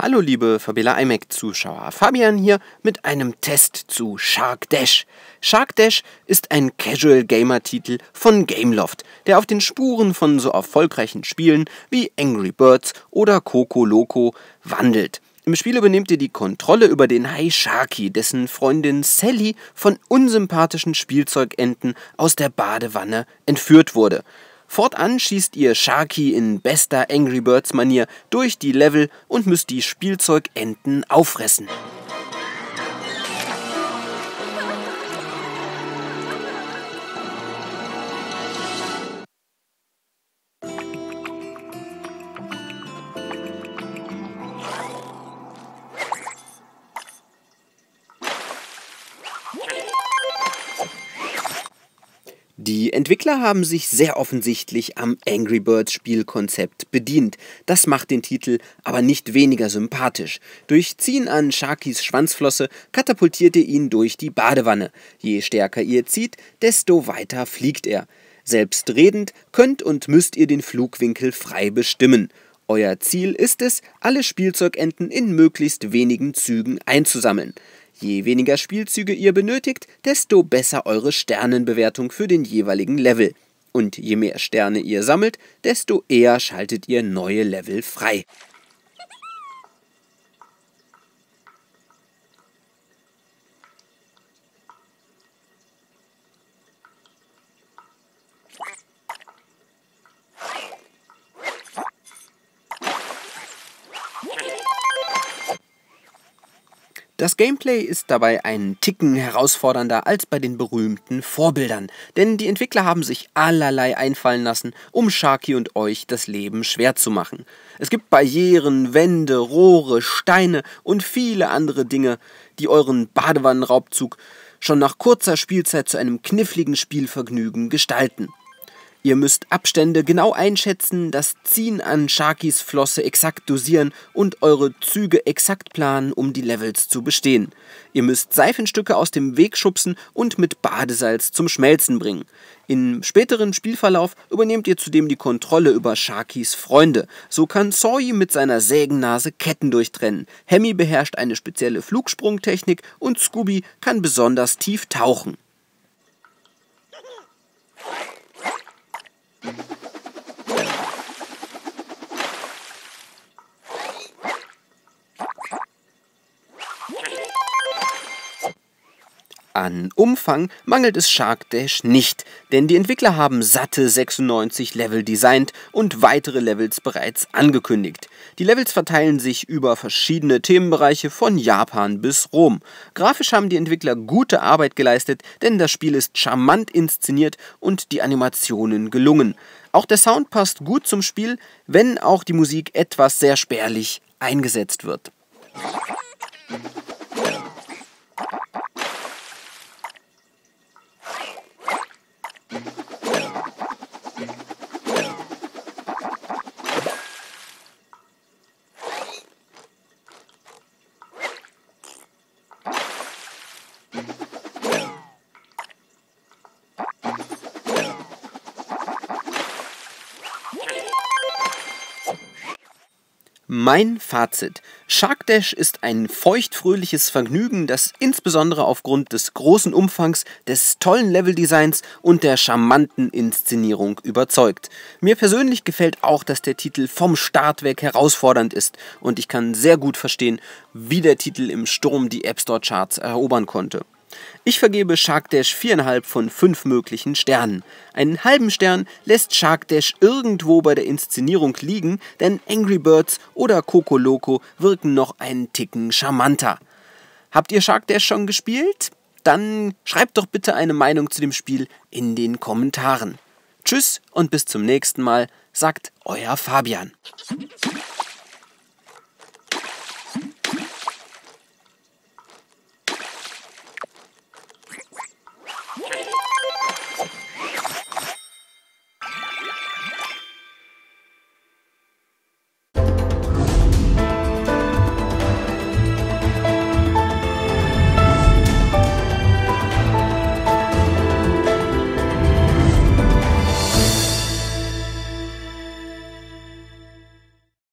Hallo liebe Fabela iMac Zuschauer, Fabian hier mit einem Test zu Shark Dash. Shark Dash ist ein Casual Gamer Titel von Gameloft, der auf den Spuren von so erfolgreichen Spielen wie Angry Birds oder Coco Loco wandelt. Im Spiel übernimmt ihr die Kontrolle über den Hai Sharky, dessen Freundin Sally von unsympathischen Spielzeugenten aus der Badewanne entführt wurde. Fortan schießt ihr Sharky in bester Angry Birds Manier durch die Level und müsst die Spielzeugenten auffressen. Die Entwickler haben sich sehr offensichtlich am Angry Birds Spielkonzept bedient. Das macht den Titel aber nicht weniger sympathisch. Durch Ziehen an Sharkys Schwanzflosse katapultiert ihr ihn durch die Badewanne. Je stärker ihr zieht, desto weiter fliegt er. Selbstredend könnt und müsst ihr den Flugwinkel frei bestimmen. Euer Ziel ist es, alle Spielzeugenten in möglichst wenigen Zügen einzusammeln. Je weniger Spielzüge ihr benötigt, desto besser eure Sternenbewertung für den jeweiligen Level. Und je mehr Sterne ihr sammelt, desto eher schaltet ihr neue Level frei. Das Gameplay ist dabei einen Ticken herausfordernder als bei den berühmten Vorbildern, denn die Entwickler haben sich allerlei einfallen lassen, um Sharky und euch das Leben schwer zu machen. Es gibt Barrieren, Wände, Rohre, Steine und viele andere Dinge, die euren Badewannenraubzug schon nach kurzer Spielzeit zu einem kniffligen Spielvergnügen gestalten. Ihr müsst Abstände genau einschätzen, das Ziehen an Sharkis Flosse exakt dosieren und eure Züge exakt planen, um die Levels zu bestehen. Ihr müsst Seifenstücke aus dem Weg schubsen und mit Badesalz zum Schmelzen bringen. Im späteren Spielverlauf übernehmt ihr zudem die Kontrolle über Sharkis Freunde. So kann Sawyer mit seiner Sägennase Ketten durchtrennen. Hemmy beherrscht eine spezielle Flugsprungtechnik und Scooby kann besonders tief tauchen. An Umfang mangelt es Shark Dash nicht, denn die Entwickler haben satte 96 Level designt und weitere Levels bereits angekündigt. Die Levels verteilen sich über verschiedene Themenbereiche von Japan bis Rom. Grafisch haben die Entwickler gute Arbeit geleistet, denn das Spiel ist charmant inszeniert und die Animationen gelungen. Auch der Sound passt gut zum Spiel, wenn auch die Musik etwas sehr spärlich eingesetzt wird. Mein Fazit. Shark Dash ist ein feuchtfröhliches Vergnügen, das insbesondere aufgrund des großen Umfangs, des tollen Leveldesigns und der charmanten Inszenierung überzeugt. Mir persönlich gefällt auch, dass der Titel vom Start weg herausfordernd ist und ich kann sehr gut verstehen, wie der Titel im Sturm die App Store Charts erobern konnte. Ich vergebe Shark Dash viereinhalb von fünf möglichen Sternen. Einen halben Stern lässt Shark Dash irgendwo bei der Inszenierung liegen, denn Angry Birds oder Coco Loco wirken noch einen Ticken charmanter. Habt ihr Shark Dash schon gespielt? Dann schreibt doch bitte eine Meinung zu dem Spiel in den Kommentaren. Tschüss und bis zum nächsten Mal, sagt euer Fabian.